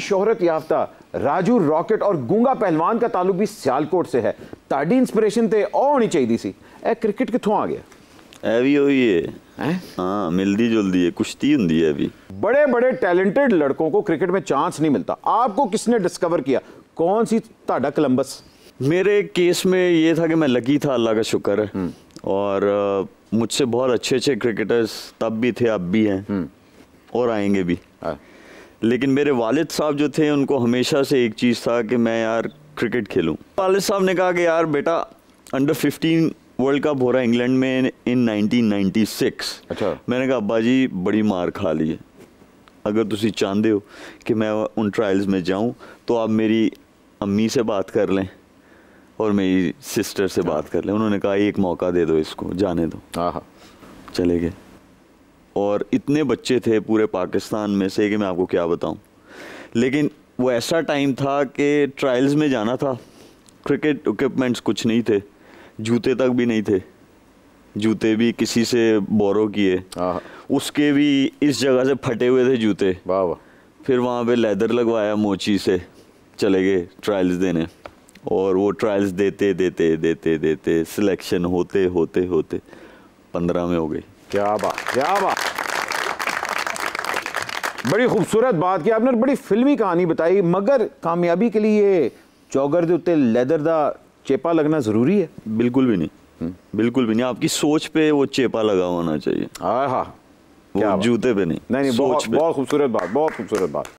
शोहरत याफ्ता राजू रॉकेट और गूंगा पहलवान का ताल्लुक भी सियालकोट से है ताड़ी इंस्पिरेशन ते और होनी चाहिए सी ए क्रिकेट कितों आ गया ਇਹ भी ਉਹੀ है हाँ मिलती जुलती है कुश्ती होती है अभी बड़े बड़े टैलेंटेड लड़कों को क्रिकेट में चांस नहीं मिलता आपको किसने डिस्कवर किया कौन सी ताडा कोलंबस मेरे केस में ये था कि मैं लकी था अल्लाह का शुक्र हम्म। और मुझसे बहुत अच्छे अच्छे क्रिकेटर्स तब भी थे अब भी हैं हम्म। और आएंगे भी हाँ। लेकिन मेरे वालिद साहब जो थे उनको हमेशा से एक चीज़ था कि मैं यार क्रिकेट खेलूँ वालिद साहब ने कहा कि यार बेटा अंडर फिफ्टीन वर्ल्ड कप हो रहा है इंग्लैंड में इन 1996 अच्छा मैंने कहा अब्बा जी बड़ी मार खा ली है अगर तुम चाहते हो कि मैं उन ट्रायल्स में जाऊँ तो आप मेरी अम्मी से बात कर लें और मेरी सिस्टर से अच्छा। बात कर लें उन्होंने कहा एक मौका दे दो इसको जाने दो हाँ हाँ चले गए और इतने बच्चे थे पूरे पाकिस्तान में से कि मैं आपको क्या बताऊं लेकिन वो ऐसा टाइम था कि ट्रायल्स में जाना था क्रिकेट इक्विपमेंट्स कुछ नहीं थे जूते तक भी नहीं थे जूते भी किसी से बोरो किए हाँ। उसके भी इस जगह से फटे हुए थे जूते वाह फिर वहाँ पे लेदर लगवाया मोची से चले गए ट्रायल्स देने और वो ट्रायल्स देते देते देते देते सिलेक्शन होते होते होते पंद्रह में हो गई क्या बात क्या बात बड़ी खूबसूरत बात की आपने बड़ी फिल्मी कहानी बताई मगर कामयाबी के लिए चौगर के उत्ते लेदर का चेपा लगना ज़रूरी है बिल्कुल भी नहीं हम्म। बिल्कुल भी नहीं आपकी सोच पे वो चेपा लगा होना चाहिए हाँ हाँ जूते पे नहीं नहीं, नहीं बहुत बहुत खूबसूरत बात बहुत खूबसूरत बात